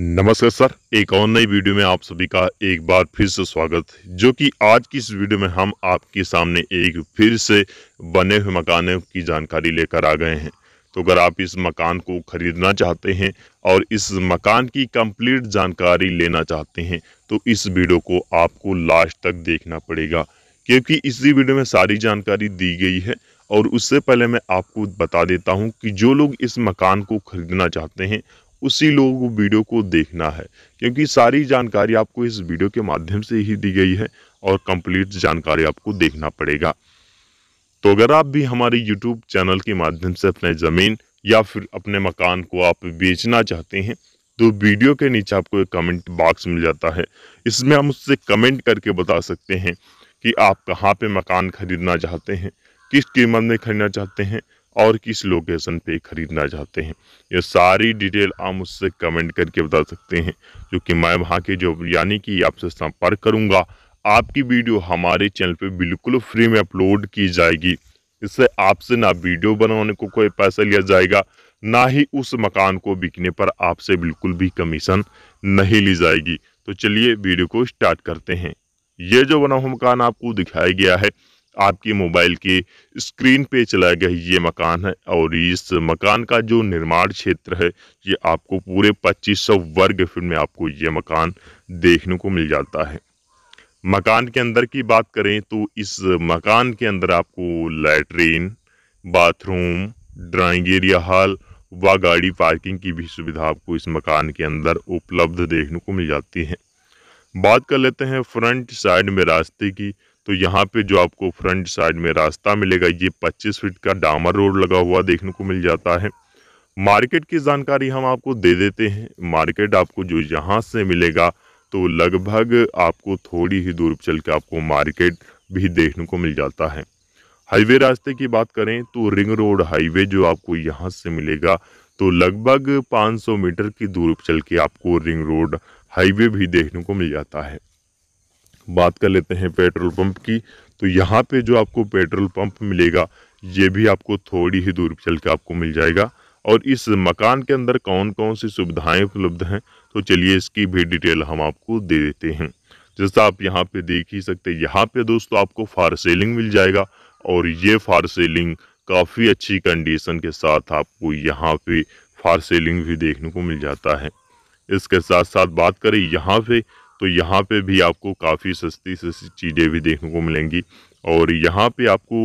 नमस्कार सर एक और नई वीडियो में आप सभी का एक बार फिर से स्वागत जो कि आज की इस वीडियो में हम आपके सामने एक फिर से बने हुए मकानों की जानकारी लेकर आ गए हैं तो अगर आप इस मकान को खरीदना चाहते हैं और इस मकान की कंप्लीट जानकारी लेना चाहते हैं तो इस वीडियो को आपको लास्ट तक देखना पड़ेगा क्योंकि इसी वीडियो में सारी जानकारी दी गई है और उससे पहले मैं आपको बता देता हूं कि जो लोग इस मकान को खरीदना चाहते हैं उसी लोगों को वीडियो को देखना है क्योंकि सारी जानकारी आपको इस वीडियो के माध्यम से ही दी गई है और कंप्लीट जानकारी आपको देखना पड़ेगा तो अगर आप भी हमारे यूट्यूब चैनल के माध्यम से अपने ज़मीन या फिर अपने मकान को आप बेचना चाहते हैं तो वीडियो के नीचे आपको एक कमेंट बॉक्स मिल जाता है इसमें हम उससे कमेंट करके बता सकते हैं कि आप कहाँ पे मकान खरीदना चाहते हैं किस कीमत में खरीदना चाहते हैं और किस लोकेशन पे ख़रीदना चाहते हैं ये सारी डिटेल आप मुझसे कमेंट करके बता सकते हैं जो कि मैं वहाँ के जो यानी कि आपसे संपर्क करूँगा आपकी वीडियो हमारे चैनल पे बिल्कुल फ्री में अपलोड की जाएगी इससे आपसे ना वीडियो बनाने को कोई पैसा लिया जाएगा ना ही उस मकान को बिकने पर आपसे बिल्कुल भी कमीशन नहीं ली जाएगी तो चलिए वीडियो को स्टार्ट करते हैं ये जो बना हुआ मकान आपको दिखाया गया है आपके मोबाइल के स्क्रीन पे चला गया ये मकान है और इस मकान का जो निर्माण क्षेत्र है ये आपको पूरे 2500 वर्ग फीट में आपको ये मकान देखने को मिल जाता है मकान के अंदर की बात करें तो इस मकान के अंदर आपको latrine bathroom drawing area hall व गाड़ी पार्किंग की भी सुविधा आपको इस मकान के अंदर उपलब्ध देखने को मिल जाती है बात कर लेते हैं फ्रंट साइड में रास्ते की तो यहाँ पे जो आपको फ्रंट साइड में रास्ता मिलेगा ये 25 फीट का डामर रोड लगा हुआ देखने को मिल जाता है मार्केट की जानकारी हम आपको दे देते हैं मार्केट आपको जो यहाँ से मिलेगा तो लगभग आपको थोड़ी ही दूर चल के आपको मार्केट भी देखने को मिल जाता है हाईवे रास्ते की बात करें तो रिंग रोड हाईवे जो आपको यहाँ से मिलेगा तो लगभग 500 मीटर की दूर चल के आपको रिंग रोड हाईवे भी देखने को मिल जाता है बात कर लेते हैं पेट्रोल पंप की तो यहाँ पे जो आपको पेट्रोल पंप मिलेगा ये भी आपको थोड़ी ही दूर चल के आपको मिल जाएगा और इस मकान के अंदर कौन कौन सी सुविधाएं उपलब्ध हैं तो चलिए इसकी भी डिटेल हम आपको दे देते हैं जैसा आप यहाँ पे देख ही सकते हैं यहाँ पे दोस्तों आपको फार सेलिंग मिल जाएगा और ये फार सेलिंग काफ़ी अच्छी कंडीशन के साथ आपको यहाँ पे फार सेलिंग भी देखने को मिल जाता है इसके साथ साथ बात करें यहाँ पे तो यहाँ पे भी आपको काफ़ी सस्ती सस्ती चीज़ें भी देखने को मिलेंगी और यहाँ पे आपको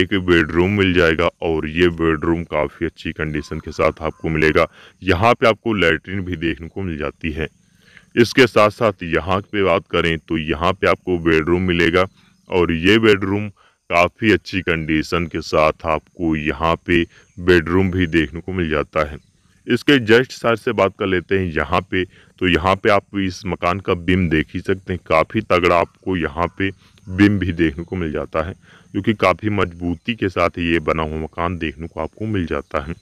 एक बेडरूम मिल जाएगा और ये बेडरूम काफ़ी अच्छी कंडीशन के साथ आपको मिलेगा यहाँ पे आपको लेटरिन भी देखने को मिल जाती है इसके साथ साथ यहाँ पे बात करें तो यहाँ पे आपको बेडरूम मिलेगा और ये बेडरूम काफ़ी अच्छी कंडीशन के साथ आपको यहाँ पे बेडरूम भी देखने को मिल जाता है इसके जस्ट साइड से बात कर लेते हैं यहाँ पे तो यहाँ पे आप इस मकान का बिम देख ही सकते हैं काफ़ी तगड़ा आपको यहाँ पे बिम भी देखने को मिल जाता है जो कि काफ़ी मजबूती के साथ ये बना हुआ मकान देखने को आपको मिल जाता है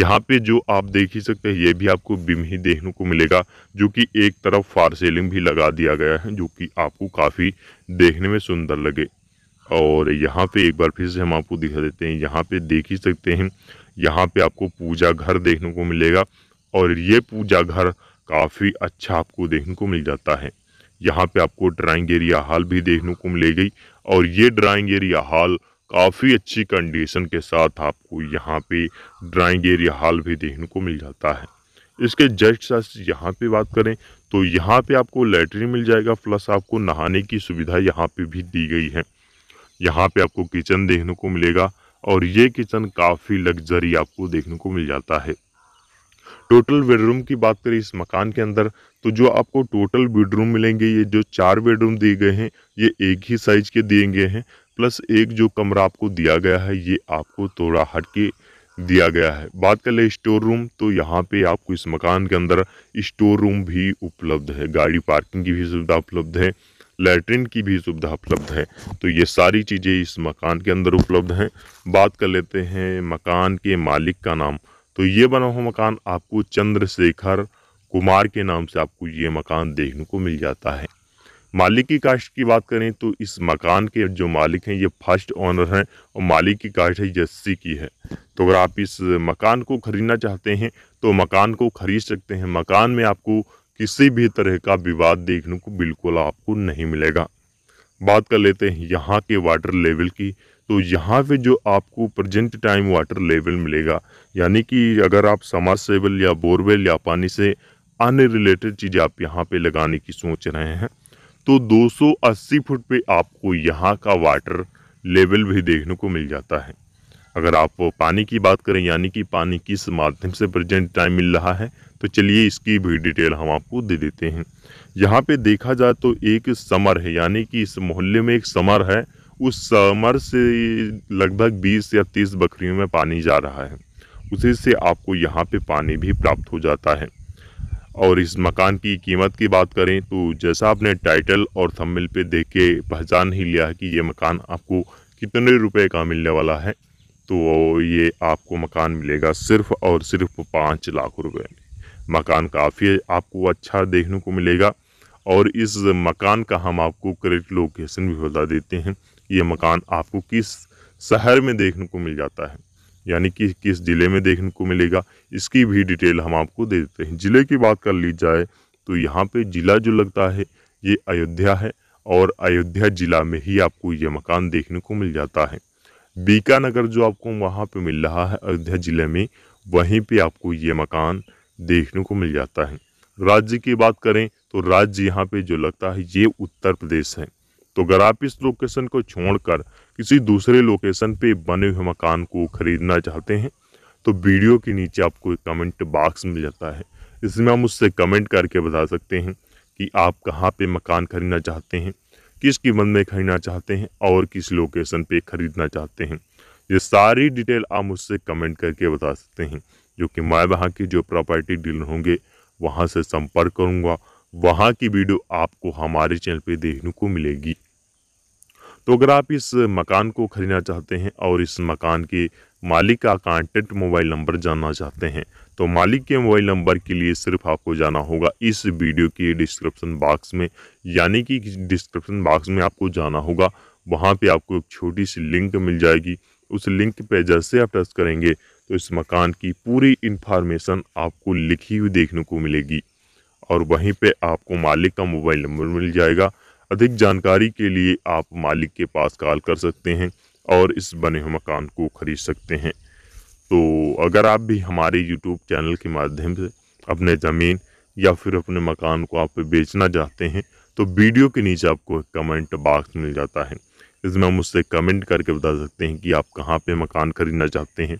यहाँ पे जो आप देख ही सकते हैं ये भी आपको बिम ही देखने को मिलेगा जो कि एक तरफ फार सेलिंग भी लगा दिया गया है जो कि आपको काफ़ी देखने में सुंदर लगे और यहाँ पे एक बार फिर से हम आपको दिखा देते हैं यहाँ पे देख ही सकते हैं यहाँ पे आपको पूजा घर देखने को मिलेगा और ये पूजा घर काफ़ी अच्छा आपको देखने को मिल जाता है यहाँ पे आपको ड्राइंग एरिया हॉल भी देखने को मिलेगी और ये ड्राइंग एरिया हॉल काफ़ी अच्छी कंडीशन के साथ आपको यहाँ पे ड्राइंग एरिया हॉल भी देखने को मिल जाता है इसके जस्ट साथ यहाँ पे बात करें तो यहाँ पे आपको लेटरिन मिल जाएगा प्लस आपको नहाने की सुविधा यहाँ पे भी दी गई है यहाँ पे आपको किचन देखने को मिलेगा और ये किचन काफ़ी लग्जरी आपको देखने को मिल जाता है टोटल बेडरूम की बात करें इस मकान के अंदर तो जो आपको टोटल बेडरूम मिलेंगे ये जो चार बेडरूम दिए गए हैं ये एक ही साइज़ के दिए गए हैं प्लस एक जो कमरा आपको दिया गया है ये आपको थोड़ा हट के दिया गया है बात कर ले स्टोर रूम तो यहाँ पे आपको इस मकान के अंदर स्टोर रूम भी उपलब्ध है गाड़ी पार्किंग की भी सुविधा उपलब्ध है लेटरिन की भी सुविधा उपलब्ध है तो ये सारी चीज़ें इस मकान के अंदर उपलब्ध हैं बात कर लेते हैं मकान के मालिक का नाम तो ये बना हुआ मकान आपको चंद्रशेखर कुमार के नाम से आपको ये मकान देखने को मिल जाता है मालिक की कास्ट की बात करें तो इस मकान के जो मालिक हैं ये फर्स्ट ऑनर हैं और मालिक की कास्ट है जस्सी की है तो अगर आप इस मकान को खरीदना चाहते हैं तो मकान को खरीद सकते हैं मकान में आपको किसी भी तरह का विवाद देखने को बिल्कुल आपको नहीं मिलेगा बात कर लेते हैं यहाँ के वाटर लेवल की तो यहाँ पे जो आपको प्रजेंट टाइम वाटर लेवल मिलेगा यानी कि अगर आप समाज सेवल या बोरवेल या पानी से अन रिलेटेड चीज़ें आप यहाँ पे लगाने की सोच रहे हैं तो 280 फुट पे आपको यहाँ का वाटर लेवल भी देखने को मिल जाता है अगर आप पानी की बात करें यानी कि पानी किस माध्यम से प्रेजेंट टाइम मिल रहा है तो चलिए इसकी भी डिटेल हम आपको दे देते हैं यहाँ पे देखा जाए तो एक समर है यानी कि इस मोहल्ले में एक समर है उस समर से लगभग 20 या 30 बकरियों में पानी जा रहा है उसी से आपको यहाँ पे पानी भी प्राप्त हो जाता है और इस मकान की कीमत की बात करें तो जैसा आपने टाइटल और थंबनेल पर देख के पहचान ही लिया कि ये मकान आपको कितने रुपए का मिलने वाला है तो ये आपको मकान मिलेगा सिर्फ और सिर्फ पाँच लाख रुपए में मकान काफ़ी आपको अच्छा देखने को मिलेगा और इस मकान का हम आपको करेक्ट लोकेशन भी बता देते हैं ये मकान आपको किस शहर में देखने को मिल जाता है यानी कि किस ज़िले में देखने को मिलेगा इसकी भी डिटेल हम आपको दे देते हैं ज़िले की बात कर ली जाए तो यहाँ पे ज़िला जो लगता है ये अयोध्या है और अयोध्या ज़िला में ही आपको ये मकान देखने को मिल जाता है बीकानगर जो आपको वहाँ पे मिल रहा है अयोध्या ज़िले में वहीं पे आपको ये मकान देखने को मिल जाता है राज्य की बात करें तो राज्य यहाँ पे जो लगता है ये उत्तर प्रदेश है तो अगर आप इस लोकेशन को छोड़कर किसी दूसरे लोकेशन पे बने हुए मकान को खरीदना चाहते हैं तो वीडियो के नीचे आपको एक कमेंट बॉक्स मिल जाता है इसमें हम उससे कमेंट करके बता सकते हैं कि आप कहाँ पर मकान खरीदना चाहते हैं किस कीमत में खरीदना चाहते हैं और किस लोकेशन पे ख़रीदना चाहते हैं ये सारी डिटेल आप मुझसे कमेंट करके बता सकते हैं जो कि मैं वहाँ की जो प्रॉपर्टी डीलर होंगे वहाँ से संपर्क करूँगा वहाँ की वीडियो आपको हमारे चैनल पे देखने को मिलेगी तो अगर आप इस मकान को खरीदना चाहते हैं और इस मकान के मालिक का कॉन्टैक्ट मोबाइल नंबर जानना चाहते हैं तो मालिक के मोबाइल नंबर के लिए सिर्फ आपको जाना होगा इस वीडियो के डिस्क्रिप्शन बॉक्स में यानी कि डिस्क्रिप्शन बॉक्स में आपको जाना होगा वहाँ पे आपको एक छोटी सी लिंक मिल जाएगी उस लिंक पे जैसे आप टच करेंगे तो इस मकान की पूरी इन्फॉर्मेशन आपको लिखी हुई देखने को मिलेगी और वहीं पर आपको मालिक का मोबाइल नंबर मिल जाएगा अधिक जानकारी के लिए आप मालिक के पास कॉल कर सकते हैं और इस बने हुए मकान को ख़रीद सकते हैं तो अगर आप भी हमारे यूट्यूब चैनल के माध्यम से अपने ज़मीन या फिर अपने मकान को आप बेचना चाहते हैं तो वीडियो के नीचे आपको कमेंट बॉक्स मिल जाता है इसमें हम उससे कमेंट करके बता सकते हैं कि आप कहाँ पे मकान खरीदना चाहते हैं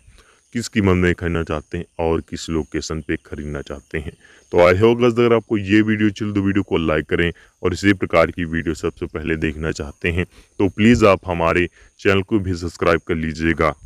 किस कीमत में खरीदना चाहते हैं और किस लोकेशन पे खरीदना चाहते हैं तो आई होप गज अगर आपको ये वीडियो चल तो वीडियो को लाइक करें और इसी प्रकार की वीडियो सबसे पहले देखना चाहते हैं तो प्लीज़ आप हमारे चैनल को भी सब्सक्राइब कर लीजिएगा